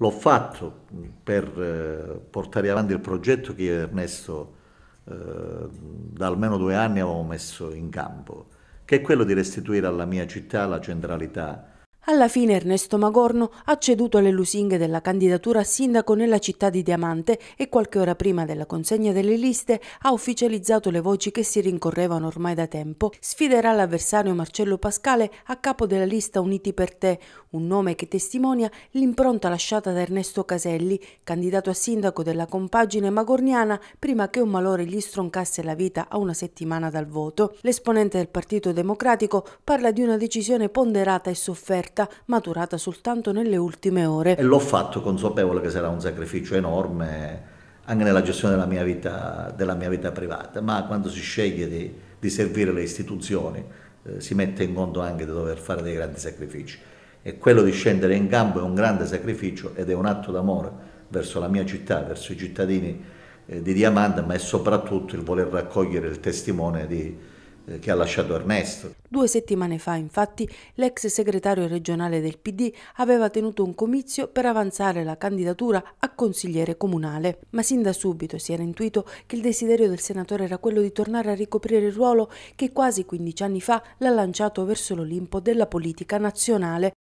L'ho fatto per eh, portare avanti il progetto che io e Ernesto eh, da almeno due anni avevamo messo in campo, che è quello di restituire alla mia città la centralità alla fine Ernesto Magorno ha ceduto alle lusinghe della candidatura a sindaco nella città di Diamante e qualche ora prima della consegna delle liste ha ufficializzato le voci che si rincorrevano ormai da tempo. Sfiderà l'avversario Marcello Pascale a capo della lista Uniti per te, un nome che testimonia l'impronta lasciata da Ernesto Caselli, candidato a sindaco della compagine magorniana prima che un malore gli stroncasse la vita a una settimana dal voto. L'esponente del Partito Democratico parla di una decisione ponderata e sofferta scelta maturata soltanto nelle ultime ore. E l'ho fatto consapevole che sarà un sacrificio enorme anche nella gestione della mia vita, della mia vita privata, ma quando si sceglie di, di servire le istituzioni eh, si mette in conto anche di dover fare dei grandi sacrifici e quello di scendere in campo è un grande sacrificio ed è un atto d'amore verso la mia città, verso i cittadini eh, di Diamante, ma è soprattutto il voler raccogliere il testimone di, eh, che ha lasciato Ernesto. Due settimane fa, infatti, l'ex segretario regionale del PD aveva tenuto un comizio per avanzare la candidatura a consigliere comunale, ma sin da subito si era intuito che il desiderio del senatore era quello di tornare a ricoprire il ruolo che quasi 15 anni fa l'ha lanciato verso l'Olimpo della politica nazionale.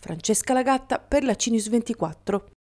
Francesca Lagatta per la Cinius 24.